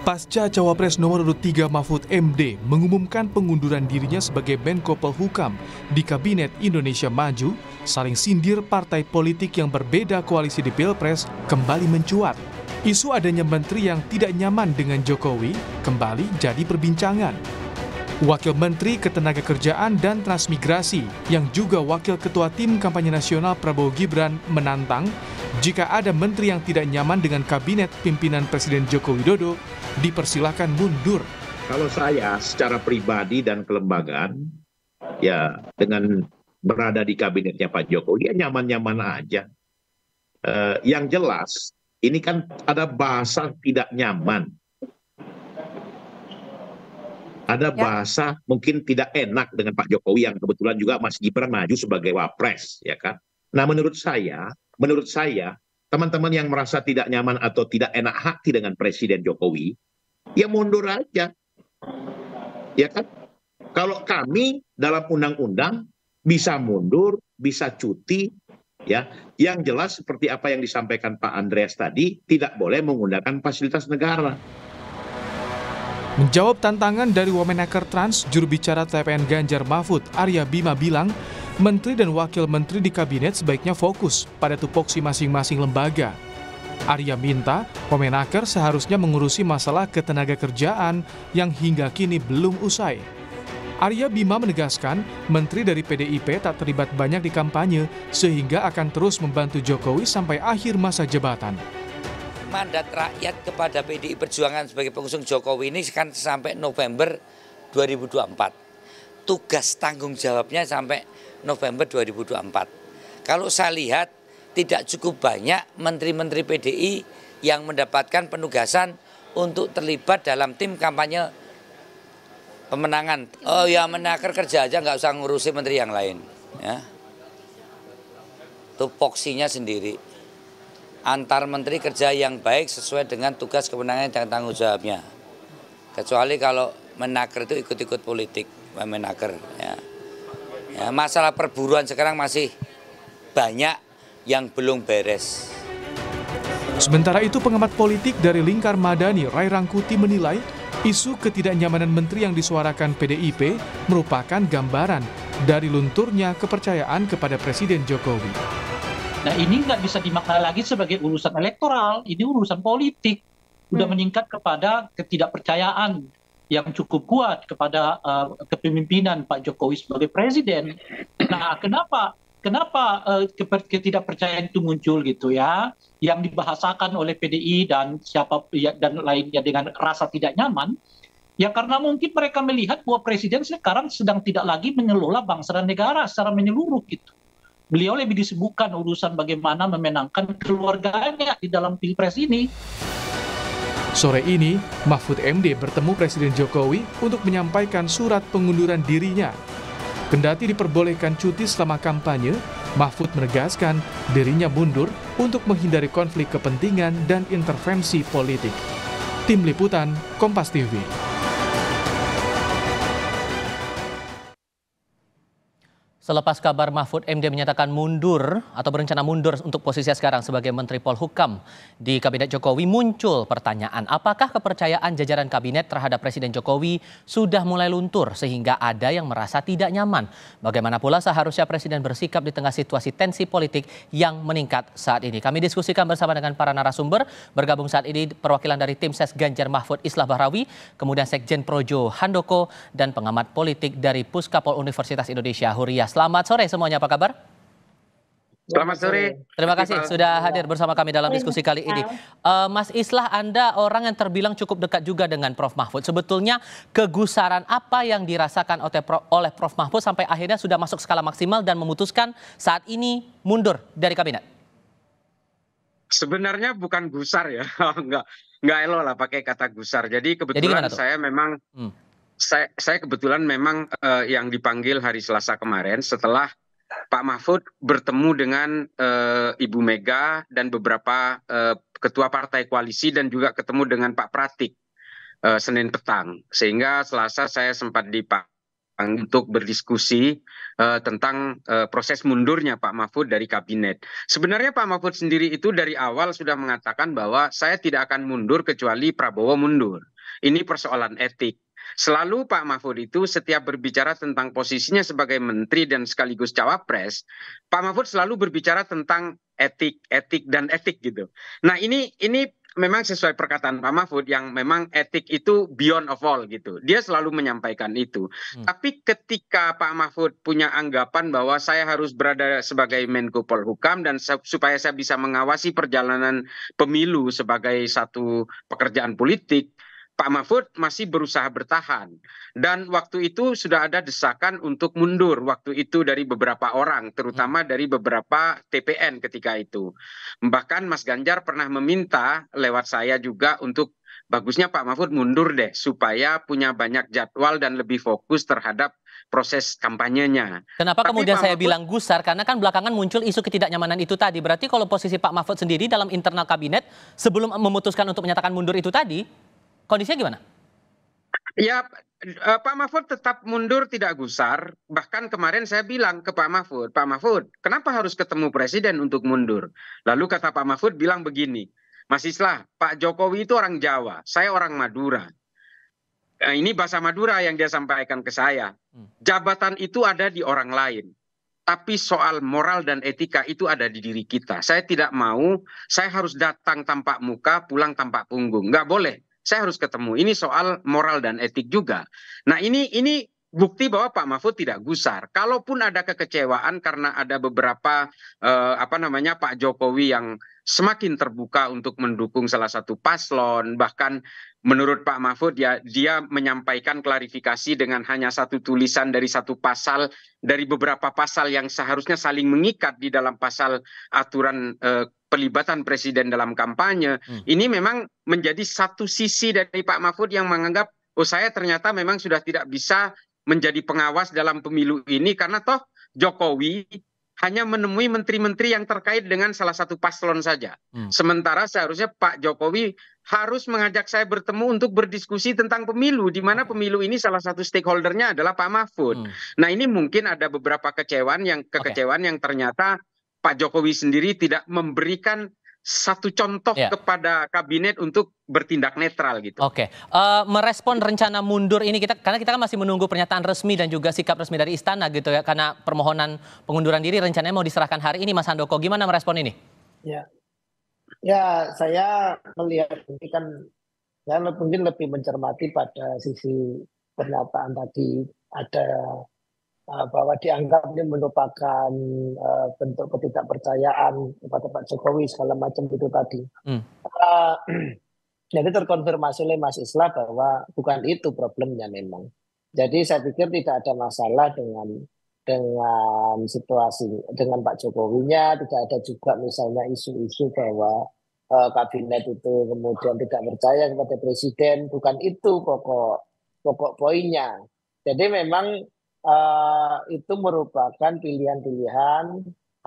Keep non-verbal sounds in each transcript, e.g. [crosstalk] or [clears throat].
Pasca Cawapres nomor urut 3 Mahfud MD mengumumkan pengunduran dirinya sebagai Menko Polhukam di Kabinet Indonesia Maju, saling sindir partai politik yang berbeda koalisi di Pilpres kembali mencuat. Isu adanya menteri yang tidak nyaman dengan Jokowi kembali jadi perbincangan. Wakil Menteri Ketenagakerjaan dan Transmigrasi yang juga Wakil Ketua Tim Kampanye Nasional Prabowo Gibran menantang jika ada menteri yang tidak nyaman dengan kabinet pimpinan Presiden Joko Widodo dipersilahkan mundur. Kalau saya secara pribadi dan kelembagaan, ya dengan berada di kabinetnya Pak Jokowi, ya nyaman-nyaman aja. Uh, yang jelas, ini kan ada bahasa tidak nyaman ada ya. bahasa mungkin tidak enak dengan Pak Jokowi yang kebetulan juga Mas Gibran maju sebagai wapres ya kan. Nah menurut saya, menurut saya teman-teman yang merasa tidak nyaman atau tidak enak hati dengan Presiden Jokowi, ya mundur aja. Ya kan? Kalau kami dalam undang-undang bisa mundur, bisa cuti, ya. Yang jelas seperti apa yang disampaikan Pak Andreas tadi, tidak boleh menggunakan fasilitas negara. Menjawab tantangan dari Wamenaker Trans, juru bicara TPN Ganjar Mahfud, Arya Bima bilang, menteri dan wakil menteri di kabinet sebaiknya fokus pada tupoksi masing-masing lembaga. Arya minta Wamenaker seharusnya mengurusi masalah ketenaga kerjaan yang hingga kini belum usai. Arya Bima menegaskan, menteri dari PDIP tak terlibat banyak di kampanye, sehingga akan terus membantu Jokowi sampai akhir masa jabatan mandat rakyat kepada PDI Perjuangan sebagai pengusung Jokowi ini kan sampai November 2024. Tugas tanggung jawabnya sampai November 2024. Kalau saya lihat tidak cukup banyak menteri-menteri PDI yang mendapatkan penugasan untuk terlibat dalam tim kampanye pemenangan. Oh ya menaker kerja aja nggak usah ngurusi menteri yang lain. Ya. Tupoksinya sendiri antar menteri kerja yang baik sesuai dengan tugas kewenangan dan tanggung jawabnya. Kecuali kalau menaker itu ikut-ikut politik, menaker. Ya. Ya, masalah perburuan sekarang masih banyak yang belum beres. Sementara itu pengamat politik dari Lingkar Madani, Rai Rangkuti menilai isu ketidaknyamanan menteri yang disuarakan PDIP merupakan gambaran dari lunturnya kepercayaan kepada Presiden Jokowi. Nah ini nggak bisa dimaknai lagi sebagai urusan elektoral, ini urusan politik. Sudah hmm. meningkat kepada ketidakpercayaan yang cukup kuat kepada uh, kepemimpinan Pak Jokowi sebagai presiden. Nah kenapa kenapa uh, ketidakpercayaan itu muncul gitu ya? Yang dibahasakan oleh PDI dan siapa ya, dan lainnya dengan rasa tidak nyaman. Ya karena mungkin mereka melihat bahwa presiden sekarang sedang tidak lagi mengelola bangsa dan negara secara menyeluruh gitu beliau lebih disibukkan urusan bagaimana memenangkan keluarganya di dalam pilpres ini. Sore ini, Mahfud MD bertemu Presiden Jokowi untuk menyampaikan surat pengunduran dirinya. Kendati diperbolehkan cuti selama kampanye, Mahfud menegaskan dirinya mundur untuk menghindari konflik kepentingan dan intervensi politik. Tim Liputan, Kompas TV. Selepas kabar Mahfud MD menyatakan mundur atau berencana mundur untuk posisinya sekarang sebagai Menteri Polhukam di Kabinet Jokowi muncul pertanyaan apakah kepercayaan jajaran kabinet terhadap Presiden Jokowi sudah mulai luntur sehingga ada yang merasa tidak nyaman. Bagaimana pula seharusnya Presiden bersikap di tengah situasi tensi politik yang meningkat saat ini. Kami diskusikan bersama dengan para narasumber bergabung saat ini perwakilan dari tim Ses Ganjar Mahfud Islah Bahrawi, kemudian Sekjen Projo Handoko dan pengamat politik dari Puskapol Universitas Indonesia Huriyah Selamat sore semuanya, apa kabar? Selamat sore. Terima kasih sudah hadir bersama kami dalam diskusi kali ini. Uh, Mas Islah, Anda orang yang terbilang cukup dekat juga dengan Prof. Mahfud. Sebetulnya kegusaran apa yang dirasakan oleh Prof. Mahfud sampai akhirnya sudah masuk skala maksimal dan memutuskan saat ini mundur dari kabinet? Sebenarnya bukan gusar ya, [laughs] nggak nggak elo lah pakai kata gusar. Jadi kebetulan Jadi saya memang hmm saya kebetulan memang eh, yang dipanggil hari selasa kemarin setelah pak mahfud bertemu dengan eh, ibu mega dan beberapa eh, ketua partai koalisi dan juga ketemu dengan pak pratik senin petang sehingga selasa saya sempat dipanggil untuk berdiskusi uh, tentang uh, proses mundurnya Pak Mahfud dari kabinet. Sebenarnya Pak Mahfud sendiri itu dari awal sudah mengatakan bahwa saya tidak akan mundur kecuali Prabowo mundur. Ini persoalan etik selalu pak mahfud itu setiap berbicara tentang posisinya sebagai menteri dan sekaligus cawapres pak mahfud selalu berbicara tentang etik etik dan etik gitu nah ini ini memang sesuai perkataan Pak Mahfud yang memang etik itu beyond of all gitu. Dia selalu menyampaikan itu. Hmm. Tapi ketika Pak Mahfud punya anggapan bahwa saya harus berada sebagai Menko Polhukam dan supaya saya bisa mengawasi perjalanan pemilu sebagai satu pekerjaan politik, Pak Mahfud masih berusaha bertahan dan waktu itu sudah ada desakan untuk mundur waktu itu dari beberapa orang terutama hmm. dari beberapa TPN ketika itu. Bahkan Mas Ganjar pernah meminta lewat saya juga untuk bagusnya Pak Mahfud mundur deh supaya punya banyak jadwal dan lebih fokus terhadap proses kampanyenya. Kenapa Tapi kemudian Pak saya Mahfud, bilang gusar? Karena kan belakangan muncul isu ketidaknyamanan itu tadi. Berarti kalau posisi Pak Mahfud sendiri dalam internal kabinet sebelum memutuskan untuk menyatakan mundur itu tadi, kondisinya gimana? Ya eh, Pak Mahfud tetap mundur tidak gusar. Bahkan kemarin saya bilang ke Pak Mahfud, Pak Mahfud, kenapa harus ketemu presiden untuk mundur? Lalu kata Pak Mahfud bilang begini, Mas Islah, Pak Jokowi itu orang Jawa, saya orang Madura. Nah, ini bahasa Madura yang dia sampaikan ke saya. Hmm. Jabatan itu ada di orang lain. Tapi soal moral dan etika itu ada di diri kita. Saya tidak mau, saya harus datang tampak muka, pulang tampak punggung. Nggak boleh saya harus ketemu. Ini soal moral dan etik juga. Nah ini ini bukti bahwa Pak Mahfud tidak gusar. Kalaupun ada kekecewaan karena ada beberapa eh, apa namanya Pak Jokowi yang semakin terbuka untuk mendukung salah satu paslon, bahkan menurut Pak Mahfud ya dia menyampaikan klarifikasi dengan hanya satu tulisan dari satu pasal dari beberapa pasal yang seharusnya saling mengikat di dalam pasal aturan eh, pelibatan presiden dalam kampanye. Hmm. Ini memang menjadi satu sisi dari Pak Mahfud yang menganggap oh saya ternyata memang sudah tidak bisa menjadi pengawas dalam pemilu ini karena toh Jokowi hanya menemui menteri-menteri yang terkait dengan salah satu paslon saja. Hmm. Sementara seharusnya Pak Jokowi harus mengajak saya bertemu untuk berdiskusi tentang pemilu, di mana pemilu ini salah satu stakeholdernya adalah Pak Mahfud. Hmm. Nah ini mungkin ada beberapa kecewaan yang kekecewaan okay. yang ternyata Pak Jokowi sendiri tidak memberikan satu contoh ya. kepada kabinet untuk bertindak netral gitu. Oke, uh, merespon rencana mundur ini kita karena kita kan masih menunggu pernyataan resmi dan juga sikap resmi dari istana gitu ya karena permohonan pengunduran diri rencananya mau diserahkan hari ini Mas Handoko gimana merespon ini? Ya, ya saya melihat ini kan saya mungkin lebih mencermati pada sisi pernyataan tadi ada Eh, bahwa dianggap ini merupakan uh, bentuk ketidakpercayaan kepada Pak Jokowi segala macam itu tadi. Hmm. Uh, [clears throat] jadi terkonfirmasi oleh Mas Islah bahwa bukan itu problemnya memang. Jadi saya pikir tidak ada masalah dengan dengan situasi dengan Pak Jokowinya, tidak ada juga misalnya isu-isu bahwa uh, kabinet itu kemudian tidak percaya kepada presiden, bukan itu pokok pokok poinnya. Jadi memang Eh, itu merupakan pilihan-pilihan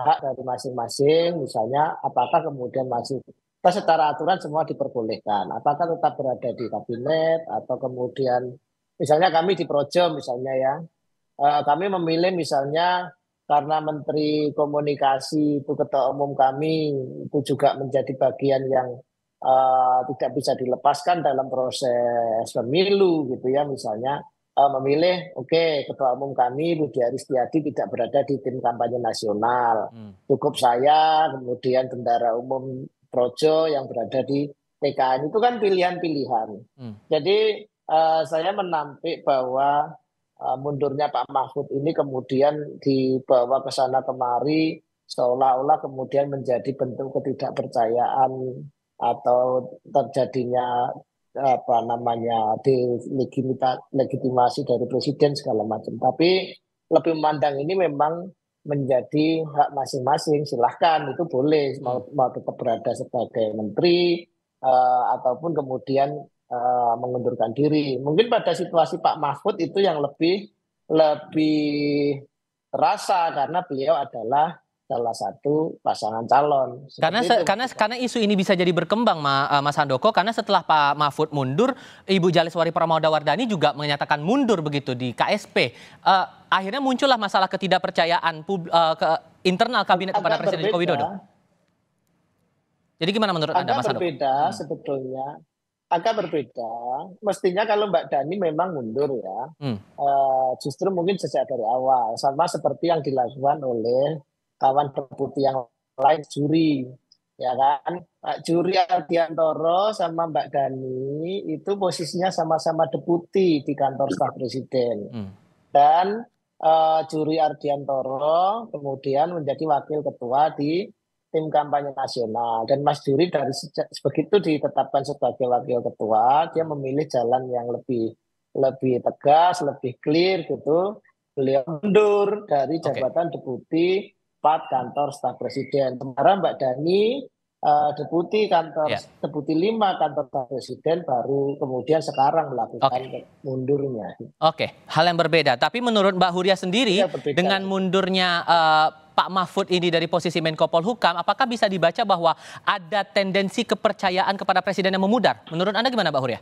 hak dari masing-masing. Misalnya, apakah kemudian masih secara aturan semua diperbolehkan. Apakah tetap berada di kabinet atau kemudian misalnya kami di Projo misalnya ya, eh, kami memilih misalnya karena Menteri Komunikasi itu Ketua Umum kami itu juga menjadi bagian yang uh, tidak bisa dilepaskan dalam proses pemilu gitu ya misalnya uh, memilih, oke okay, ketua umum kami Budi Aristiadi tidak berada di tim kampanye nasional, hmm. cukup saya, kemudian bendara umum Projo yang berada di TKN itu kan pilihan-pilihan. Hmm. Jadi uh, saya menampik bahwa eh, mundurnya Pak Mahfud ini kemudian dibawa ke sana kemari seolah-olah kemudian menjadi bentuk ketidakpercayaan atau terjadinya apa namanya legitimasi dari presiden segala macam. Tapi lebih memandang ini memang menjadi hak masing-masing. Silahkan itu boleh mau, hmm. mau tetap berada sebagai menteri uh, ataupun kemudian uh, mengundurkan diri. Mungkin pada situasi Pak Mahfud itu yang lebih lebih terasa karena beliau adalah salah satu pasangan calon. Seperti karena itu. karena karena isu ini bisa jadi berkembang eh, Mas Handoko karena setelah Pak Mahfud mundur, Ibu Pramoda Wardani juga menyatakan mundur begitu di KSP. Uh, eh, akhirnya muncullah masalah ketidakpercayaan uh, ke internal kabinet agak kepada Presiden Joko Widodo. Jadi gimana menurut agak Anda Mas Handoko? berbeda hmm. sebetulnya. Agak berbeda, mestinya kalau Mbak Dani memang mundur ya, hmm. uh, justru mungkin sejak dari awal, sama seperti yang dilakukan oleh kawan deputi yang lain juri ya kan Pak Juri Ardiantoro sama Mbak Dani itu posisinya sama-sama deputi di kantor staf presiden hmm. dan uh, Juri Ardiantoro kemudian menjadi wakil ketua di tim kampanye nasional dan Mas Juri dari sejak begitu ditetapkan sebagai wakil ketua dia memilih jalan yang lebih lebih tegas lebih clear gitu beliau mundur dari jabatan okay. deputi 4 kantor staf presiden. Sementara Mbak Dani uh, eh, deputi kantor yeah. deputi 5 kantor staf presiden baru kemudian sekarang melakukan okay. mundurnya. Oke, okay. hal yang berbeda. Tapi menurut Mbak Huria sendiri ya, dengan mundurnya uh, Pak Mahfud ini dari posisi Menko Polhukam, apakah bisa dibaca bahwa ada tendensi kepercayaan kepada presiden yang memudar? Menurut Anda gimana Mbak Huria?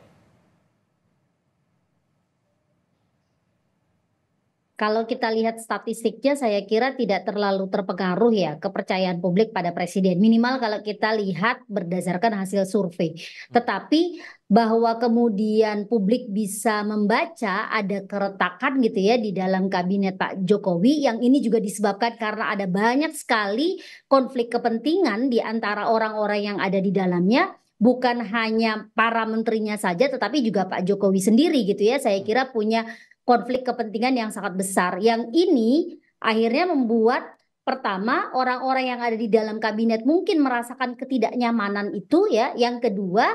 Kalau kita lihat statistiknya, saya kira tidak terlalu terpengaruh ya kepercayaan publik pada presiden. Minimal kalau kita lihat berdasarkan hasil survei. Hmm. Tetapi bahwa kemudian publik bisa membaca ada keretakan gitu ya di dalam kabinet Pak Jokowi yang ini juga disebabkan karena ada banyak sekali konflik kepentingan di antara orang-orang yang ada di dalamnya bukan hanya para menterinya saja tetapi juga Pak Jokowi sendiri gitu ya saya hmm. kira punya konflik kepentingan yang sangat besar. Yang ini akhirnya membuat pertama orang-orang yang ada di dalam kabinet mungkin merasakan ketidaknyamanan itu ya. Yang kedua,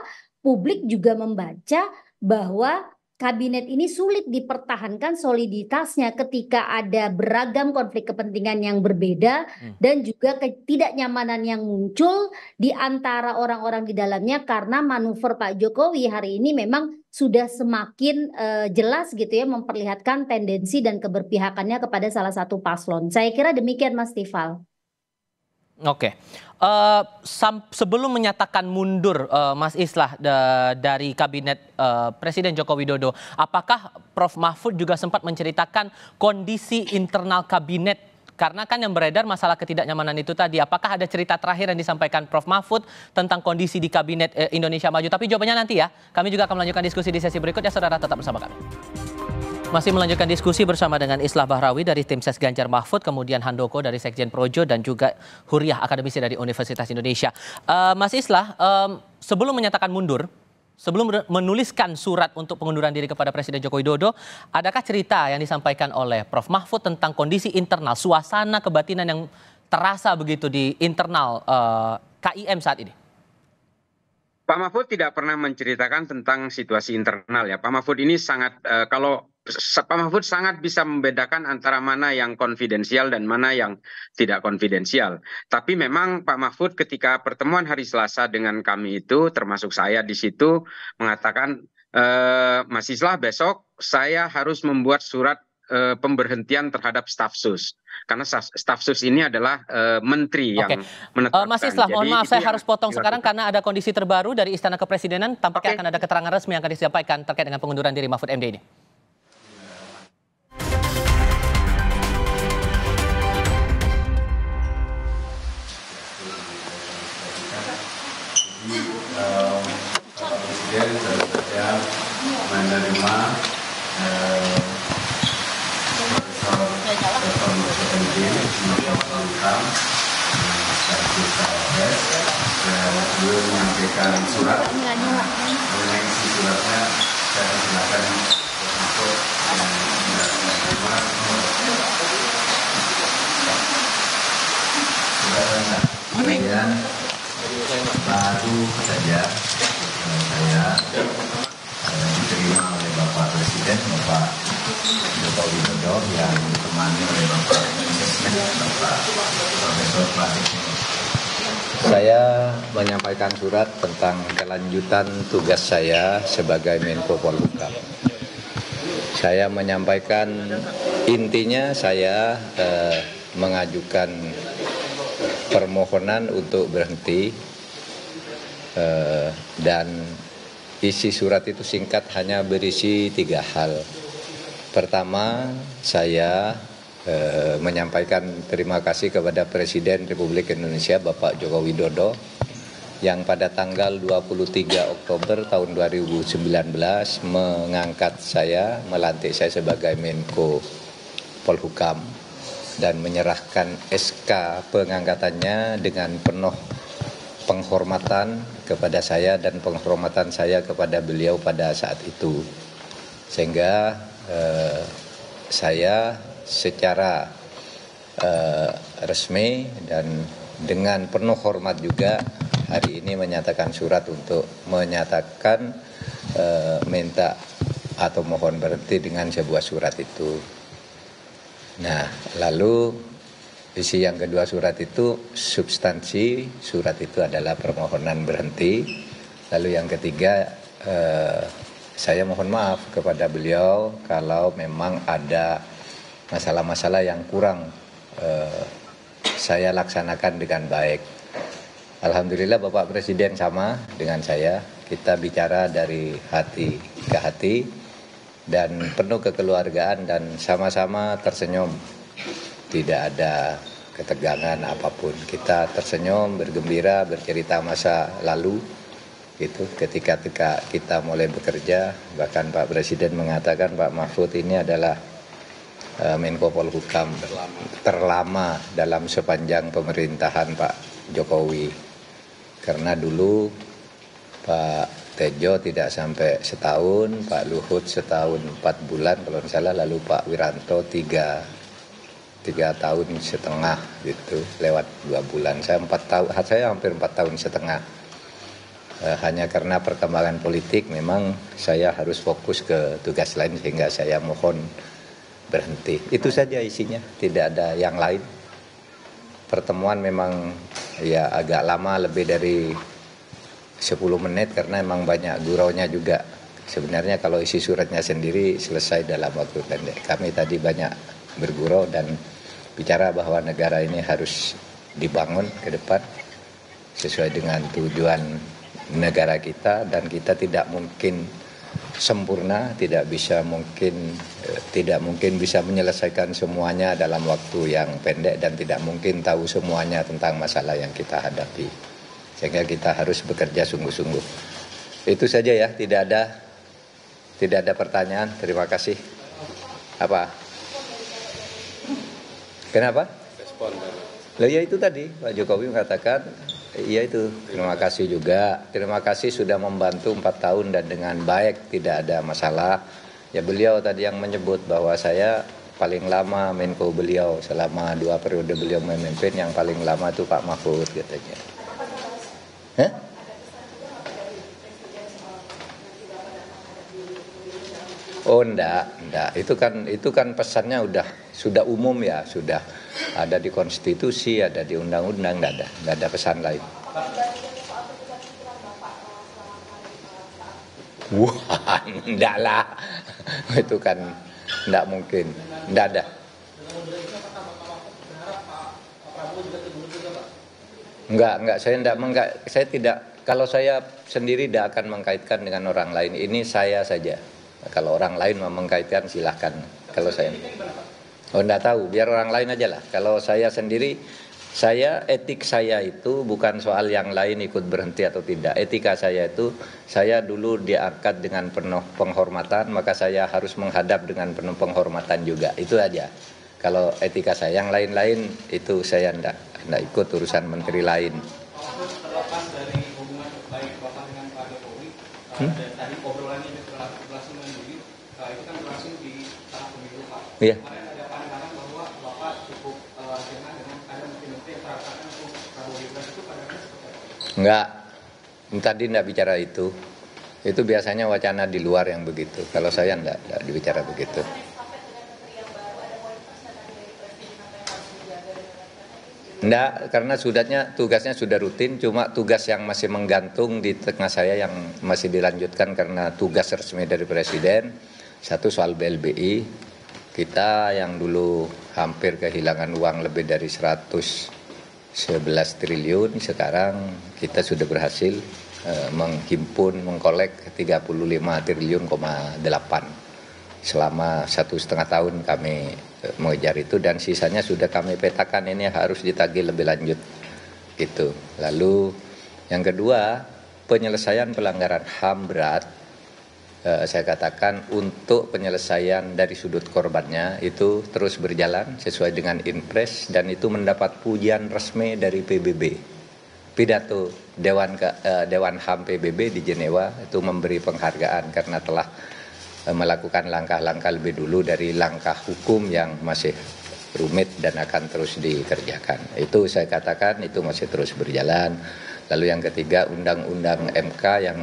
publik juga membaca bahwa kabinet ini sulit dipertahankan soliditasnya ketika ada beragam konflik kepentingan yang berbeda hmm. dan juga ketidaknyamanan yang muncul di antara orang-orang di dalamnya karena manuver Pak Jokowi hari ini memang sudah semakin uh, jelas gitu ya memperlihatkan tendensi dan keberpihakannya kepada salah satu paslon. Saya kira demikian Mas Tifal. Oke, okay. uh, eh, sebelum menyatakan mundur uh, Mas Islah dari kabinet uh, Presiden Joko Widodo, apakah Prof Mahfud juga sempat menceritakan kondisi internal kabinet? Karena kan yang beredar masalah ketidaknyamanan itu tadi, apakah ada cerita terakhir yang disampaikan Prof Mahfud tentang kondisi di kabinet Indonesia Maju? Tapi jawabannya nanti ya. Kami juga akan melanjutkan diskusi di sesi berikutnya, saudara tetap bersama kami. Masih melanjutkan diskusi bersama dengan Islah Bahrawi dari tim ses Ganjar Mahfud, kemudian Handoko dari Sekjen Projo dan juga Huriah Akademisi dari Universitas Indonesia. Uh, Mas Islah, um, sebelum menyatakan mundur, sebelum menuliskan surat untuk pengunduran diri kepada Presiden Joko Widodo, adakah cerita yang disampaikan oleh Prof Mahfud tentang kondisi internal, suasana kebatinan yang terasa begitu di internal uh, eh, KIM saat ini? pak mahfud tidak pernah menceritakan tentang situasi internal ya pak mahfud ini sangat eh, kalau pak mahfud sangat bisa membedakan antara mana yang konfidensial dan mana yang tidak konfidensial tapi memang pak mahfud ketika pertemuan hari selasa dengan kami itu termasuk saya di situ mengatakan eh, Mas masihlah besok saya harus membuat surat Eh, pemberhentian terhadap staf sus karena staf sus ini adalah uh, menteri yang okay. Eh, menetapkan. Mas Islah, mohon maaf saya harus potong dilakukan. sekarang karena ada kondisi terbaru dari Istana Kepresidenan tampaknya okay. akan ada keterangan resmi yang akan disampaikan terkait dengan pengunduran diri Mahfud MD ini. Presiden Kapolres dan menyampaikan surat mengenai isi suratnya saya persilakan untuk Kemudian baru saja saya diterima oleh Bapak Presiden Bapak Joko Widodo yang ditemani oleh Bapak Bapak Profesor Plastik saya menyampaikan surat tentang kelanjutan tugas saya sebagai Menko Polhukam. Saya menyampaikan intinya saya eh, mengajukan permohonan untuk berhenti eh, dan isi surat itu singkat hanya berisi tiga hal. Pertama, saya Eh, menyampaikan terima kasih kepada Presiden Republik Indonesia Bapak Joko Widodo yang pada tanggal 23 Oktober tahun 2019 mengangkat saya, melantik saya sebagai Menko Polhukam dan menyerahkan SK pengangkatannya dengan penuh penghormatan kepada saya dan penghormatan saya kepada beliau pada saat itu. Sehingga eh, saya secara uh, resmi dan dengan penuh hormat juga hari ini menyatakan surat untuk menyatakan uh, minta atau mohon berhenti dengan sebuah surat itu. Nah, lalu isi yang kedua surat itu substansi surat itu adalah permohonan berhenti. Lalu yang ketiga eh, saya mohon maaf kepada beliau kalau memang ada masalah-masalah yang kurang eh, saya laksanakan dengan baik. Alhamdulillah Bapak Presiden sama dengan saya, kita bicara dari hati ke hati dan penuh kekeluargaan dan sama-sama tersenyum. Tidak ada ketegangan apapun. Kita tersenyum, bergembira, bercerita masa lalu itu ketika kita mulai bekerja bahkan Pak Presiden mengatakan Pak Mahfud ini adalah Eh, Menko Polhukam terlama. dalam sepanjang pemerintahan Pak Jokowi. Karena dulu Pak Tejo tidak sampai setahun, Pak Luhut setahun empat bulan kalau tidak salah, lalu Pak Wiranto tiga tiga tahun setengah gitu lewat dua bulan saya empat tahun saya hampir empat tahun setengah eh, hanya karena perkembangan politik memang saya harus fokus ke tugas lain sehingga saya mohon berhenti. Itu saja isinya, tidak ada yang lain. Pertemuan memang ya agak lama lebih dari 10 menit karena memang banyak guraunya juga. Sebenarnya kalau isi suratnya sendiri selesai dalam waktu pendek. Kami tadi banyak bergurau dan bicara bahwa negara ini harus dibangun ke depan sesuai dengan tujuan negara kita dan kita tidak mungkin sempurna, tidak bisa mungkin eh, tidak mungkin bisa menyelesaikan semuanya dalam waktu yang pendek dan tidak mungkin tahu semuanya tentang masalah yang kita hadapi. Sehingga kita harus bekerja sungguh-sungguh. Itu saja ya, tidak ada tidak ada pertanyaan. Terima kasih. Apa? Kenapa? Respon. Lah ya itu tadi Pak Jokowi mengatakan Iya itu, terima kasih juga. Terima kasih sudah membantu empat tahun dan dengan baik tidak ada masalah. Ya beliau tadi yang menyebut bahwa saya paling lama Menko beliau selama dua periode beliau memimpin yang paling lama itu Pak Mahfud katanya. Huh? Oh enggak, enggak. Itu kan itu kan pesannya udah sudah umum ya, sudah ada di konstitusi, ada di undang-undang, enggak ada, enggak ada pesan lain. Wah, enggak [laughs] lah. itu kan enggak mungkin. Enggak ada. Enggak, enggak, saya enggak, enggak, saya tidak, kalau saya sendiri tidak akan mengkaitkan dengan orang lain, ini saya saja. Kalau orang lain mau mengkaitkan silahkan. Kalau saya, oh enggak tahu, biar orang lain aja lah. Kalau saya sendiri, saya etik saya itu bukan soal yang lain ikut berhenti atau tidak. Etika saya itu saya dulu diangkat dengan penuh penghormatan, maka saya harus menghadap dengan penuh penghormatan juga. Itu aja. Kalau etika saya yang lain-lain itu saya enggak, enggak ikut urusan menteri lain. Hmm? Iya. Enggak. Tadi enggak bicara itu. Itu biasanya wacana di luar yang begitu. Kalau saya enggak, enggak dibicara begitu. Enggak, karena sudahnya tugasnya sudah rutin, cuma tugas yang masih menggantung di tengah saya yang masih dilanjutkan karena tugas resmi dari Presiden, satu soal BLBI, kita yang dulu hampir kehilangan uang lebih dari 111 triliun, sekarang kita sudah berhasil eh, menghimpun, mengkolek 35 triliun, 8 selama satu setengah tahun kami eh, mengejar itu dan sisanya sudah kami petakan ini harus ditagih lebih lanjut gitu. Lalu yang kedua penyelesaian pelanggaran HAM berat Eh, saya katakan untuk penyelesaian dari sudut korbannya itu terus berjalan sesuai dengan impres dan itu mendapat pujian resmi dari PBB. Pidato Dewan eh, Dewan HAM PBB di Jenewa itu memberi penghargaan karena telah eh, melakukan langkah-langkah lebih dulu dari langkah hukum yang masih rumit dan akan terus dikerjakan. Itu saya katakan itu masih terus berjalan. Lalu yang ketiga undang-undang MK yang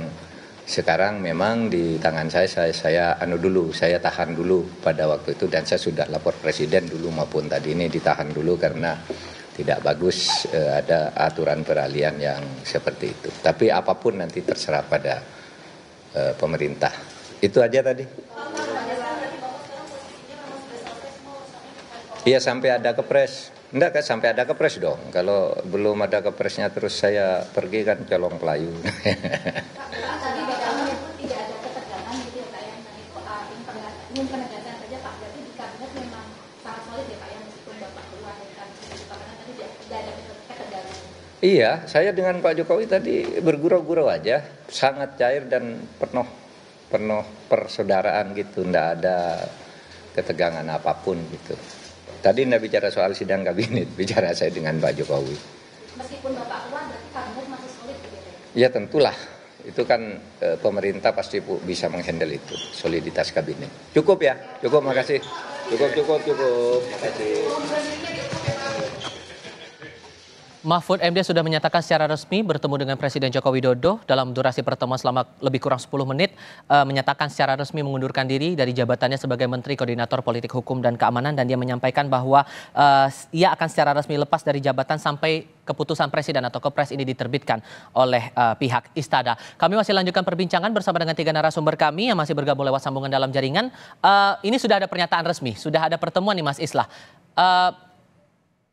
sekarang memang di tangan saya, saya saya anu dulu saya tahan dulu pada waktu itu dan saya sudah lapor presiden dulu maupun tadi ini ditahan dulu karena tidak bagus eh, ada aturan peralihan yang seperti itu tapi apapun nanti terserah pada eh, pemerintah itu aja tadi iya sampai ada kepres Enggak kan sampai ada kepres dong. Kalau belum ada kepresnya terus saya pergi kan colong Melayu. [laughs] Iya, saya dengan Pak Jokowi tadi bergurau-gurau aja, sangat cair dan penuh penuh persaudaraan gitu, ndak ada ketegangan apapun gitu. Tadi ndak bicara soal sidang kabinet, [laughs] bicara saya dengan Pak Jokowi. Meskipun Bapak keluar, berarti kabinet masih solid gitu Iya tentulah, itu kan e, pemerintah pasti bisa menghandle itu, soliditas kabinet. Cukup ya, cukup, makasih. Cukup, cukup, cukup, makasih. Mahfud MD sudah menyatakan secara resmi bertemu dengan Presiden Joko Widodo dalam durasi pertemuan selama lebih kurang 10 menit uh, menyatakan secara resmi mengundurkan diri dari jabatannya sebagai Menteri Koordinator Politik Hukum dan Keamanan dan dia menyampaikan bahwa uh, ia akan secara resmi lepas dari jabatan sampai keputusan Presiden atau Kepres ini diterbitkan oleh uh, pihak istana. Kami masih lanjutkan perbincangan bersama dengan tiga narasumber kami yang masih bergabung lewat sambungan dalam jaringan. Uh, ini sudah ada pernyataan resmi, sudah ada pertemuan nih Mas Islah. Uh,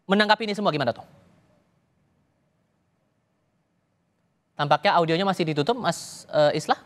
menanggapi ini semua gimana tuh? Tampaknya audionya masih ditutup, Mas uh, Islah.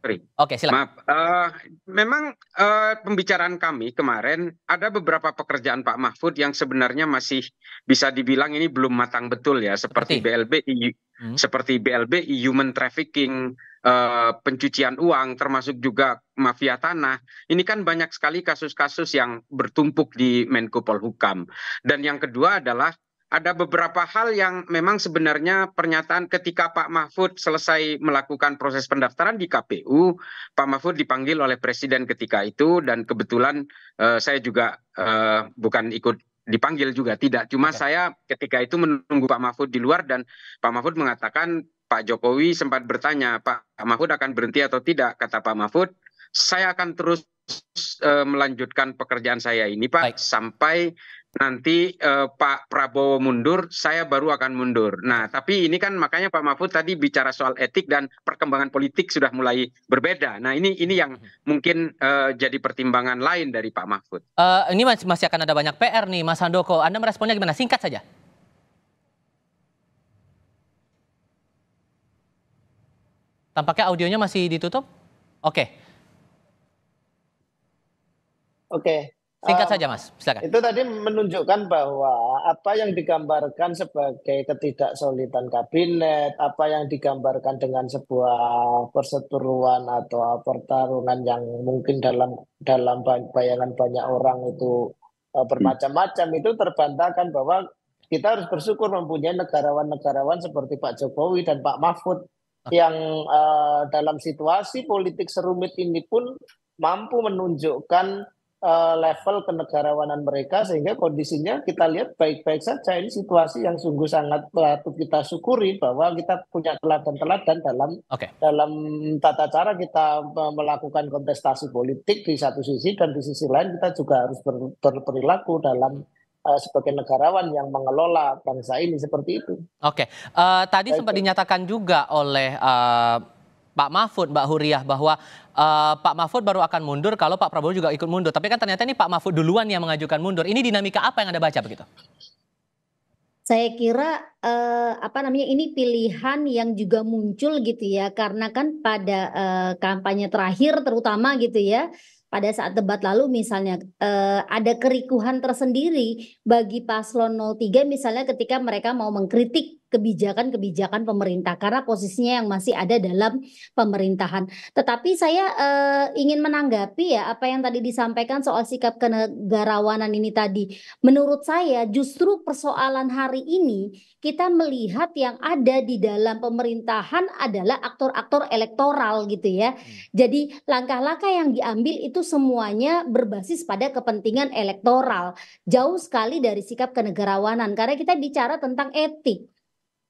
Sorry. Oke, silakan. Maaf. Uh, memang uh, pembicaraan kami kemarin ada beberapa pekerjaan Pak Mahfud yang sebenarnya masih bisa dibilang ini belum matang betul ya, seperti, seperti. BLBI, hmm. seperti BLBI, human trafficking, uh, pencucian uang, termasuk juga mafia tanah. Ini kan banyak sekali kasus-kasus yang bertumpuk di Menko Polhukam. Dan yang kedua adalah ada beberapa hal yang memang sebenarnya pernyataan ketika Pak Mahfud selesai melakukan proses pendaftaran di KPU, Pak Mahfud dipanggil oleh Presiden ketika itu dan kebetulan uh, saya juga uh, bukan ikut dipanggil juga tidak, cuma ya. saya ketika itu menunggu Pak Mahfud di luar dan Pak Mahfud mengatakan Pak Jokowi sempat bertanya Pak Mahfud akan berhenti atau tidak, kata Pak Mahfud, saya akan terus Eh, melanjutkan pekerjaan saya ini Pak sampai nanti uh, Pak Prabowo mundur, saya baru akan mundur. Nah, tapi ini kan makanya Pak Mahfud tadi bicara soal etik dan perkembangan politik sudah mulai berbeda. Nah, ini ini yang mhm. mungkin uh, jadi pertimbangan lain dari Pak Mahfud. Uh, ini masih masih akan ada banyak PR nih, Mas Handoko. Anda meresponnya gimana? Singkat saja. Tampaknya audionya masih ditutup. Oke. Okay. Oke. Okay. Singkat um, saja Mas, silakan. Itu tadi menunjukkan bahwa apa yang digambarkan sebagai ketidaksolidan kabinet, apa yang digambarkan dengan sebuah perseteruan atau pertarungan yang mungkin dalam dalam bayangan banyak orang itu uh, bermacam-macam hmm. itu terbantahkan bahwa kita harus bersyukur mempunyai negarawan-negarawan seperti Pak Jokowi dan Pak Mahfud yang uh, dalam situasi politik serumit ini pun mampu menunjukkan Eh, level kenegarawanan mereka sehingga kondisinya kita lihat baik-baik saja ini situasi yang sungguh sangat patut kita syukuri bahwa kita punya teladan-teladan dalam okay. dalam tata cara kita melakukan kontestasi politik di satu sisi dan di sisi lain kita juga harus ber, berperilaku dalam eh, sebagai negarawan yang mengelola bangsa ini seperti itu. Oke, okay. uh, eh, tadi Baik. sempat dinyatakan juga oleh uh, Pak Mahfud, Mbak Huriah bahwa uh, Pak Mahfud baru akan mundur kalau Pak Prabowo juga ikut mundur. Tapi kan ternyata ini Pak Mahfud duluan yang mengajukan mundur. Ini dinamika apa yang Anda baca begitu? Saya kira uh, apa namanya ini pilihan yang juga muncul gitu ya karena kan pada uh, kampanye terakhir terutama gitu ya pada saat debat lalu misalnya uh, ada kerikuhan tersendiri bagi paslon 03 misalnya ketika mereka mau mengkritik kebijakan-kebijakan pemerintah karena posisinya yang masih ada dalam pemerintahan. Tetapi saya eh, ingin menanggapi ya apa yang tadi disampaikan soal sikap kenegarawanan ini tadi. Menurut saya justru persoalan hari ini kita melihat yang ada di dalam pemerintahan adalah aktor-aktor elektoral gitu ya. Hmm. Jadi langkah-langkah yang diambil itu semuanya berbasis pada kepentingan elektoral. Jauh sekali dari sikap kenegarawanan karena kita bicara tentang etik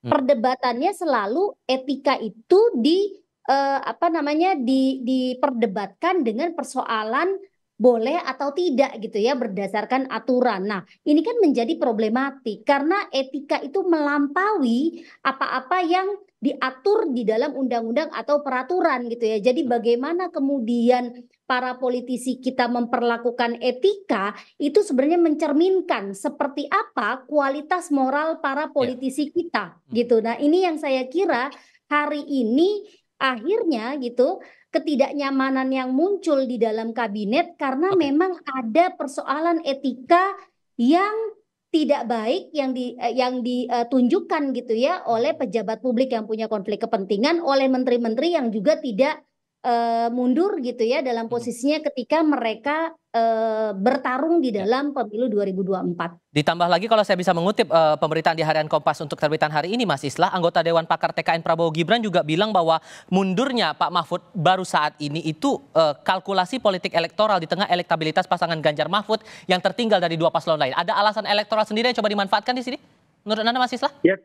Hmm. perdebatannya selalu etika itu di eh, apa namanya di, diperdebatkan dengan persoalan boleh atau tidak gitu ya berdasarkan aturan. Nah, ini kan menjadi problematik karena etika itu melampaui apa-apa yang diatur di dalam undang-undang atau peraturan gitu ya. Jadi iya. bagaimana kemudian para politisi kita memperlakukan etika itu sebenarnya mencerminkan seperti apa kualitas moral para iya. politisi ya. kita hmm. gitu. Nah, ini yang saya kira hari ini akhirnya gitu ketidaknyamanan yang muncul di dalam kabinet karena okay. memang ada persoalan etika yang tidak baik yang di eh, yang ditunjukkan eh, gitu ya oleh pejabat publik yang punya konflik kepentingan oleh menteri-menteri yang juga tidak uh, mundur gitu ya dalam hmm. posisinya ketika mereka uh, bertarung di ya. dalam pemilu 2024. Ditambah lagi kalau saya bisa mengutip uh, pemberitaan di harian Kompas untuk terbitan hari ini Mas Islah, anggota Dewan Pakar TKN Prabowo Gibran juga bilang bahwa mundurnya Pak Mahfud baru saat ini itu uh, kalkulasi politik elektoral di tengah elektabilitas pasangan Ganjar Mahfud yang tertinggal dari dua paslon lain. Ada alasan elektoral sendiri yang coba dimanfaatkan di sini? Menurut Anda Mas Islah? Ya.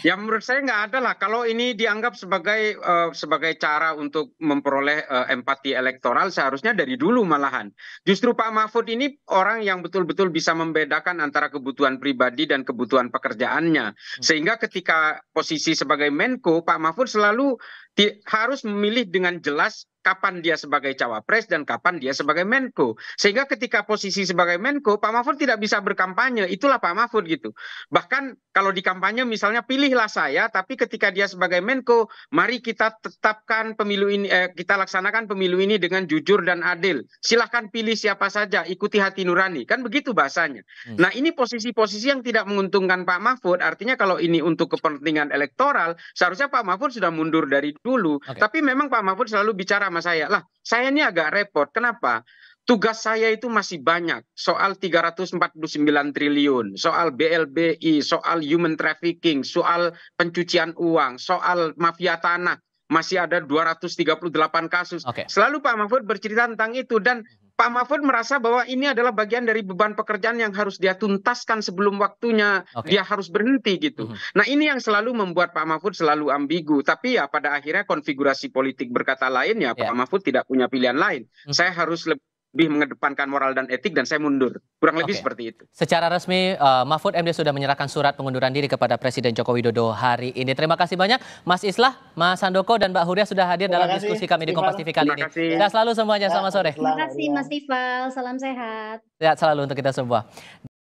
Ya menurut saya nggak ada lah kalau ini dianggap sebagai uh, sebagai cara untuk memperoleh uh, empati elektoral seharusnya dari dulu malahan. Justru Pak Mahfud ini orang yang betul-betul bisa membedakan antara kebutuhan pribadi dan kebutuhan pekerjaannya. Hmm. Sehingga ketika posisi sebagai Menko Pak Mahfud selalu harus memilih dengan jelas kapan dia sebagai cawapres dan kapan dia sebagai menko sehingga ketika posisi sebagai menko Pak Mahfud tidak bisa berkampanye itulah Pak Mahfud gitu bahkan kalau di kampanye misalnya pilihlah saya tapi ketika dia sebagai menko mari kita tetapkan pemilu ini eh, kita laksanakan pemilu ini dengan jujur dan adil silahkan pilih siapa saja ikuti hati nurani kan begitu bahasanya hmm. nah ini posisi-posisi yang tidak menguntungkan Pak Mahfud artinya kalau ini untuk kepentingan elektoral seharusnya Pak Mahfud sudah mundur dari dulu. Okay. Tapi memang Pak Mahfud selalu bicara sama saya. Lah, saya ini agak repot. Kenapa? Tugas saya itu masih banyak. Soal 349 triliun, soal BLBI, soal human trafficking, soal pencucian uang, soal mafia tanah masih ada 238 kasus. Okay. Selalu Pak Mahfud bercerita tentang itu dan hmm. Pak Mahfud merasa bahwa ini adalah bagian dari beban pekerjaan yang harus dia tuntaskan sebelum waktunya okay. dia harus berhenti gitu. Mm -hmm. Nah ini yang selalu membuat Pak Mahfud selalu ambigu. Tapi ya pada akhirnya konfigurasi politik berkata lain ya yeah. Pak ya. Mahfud tidak punya pilihan lain. Mm -hmm. Saya harus lebih lebih mengedepankan moral dan etik dan saya mundur. Kurang lebih okay. seperti itu. Secara resmi uh, Mahfud MD sudah menyerahkan surat pengunduran diri kepada Presiden Joko Widodo hari ini. Terima kasih banyak Mas Islah, Mas Sandoko dan Mbak Huria sudah hadir Terima dalam kasih, diskusi kami di Kompas TV kali ini. Terima selalu semuanya, selamat sore. Terima kasih Mas Tifal, salam sehat. Sehat selalu untuk kita semua.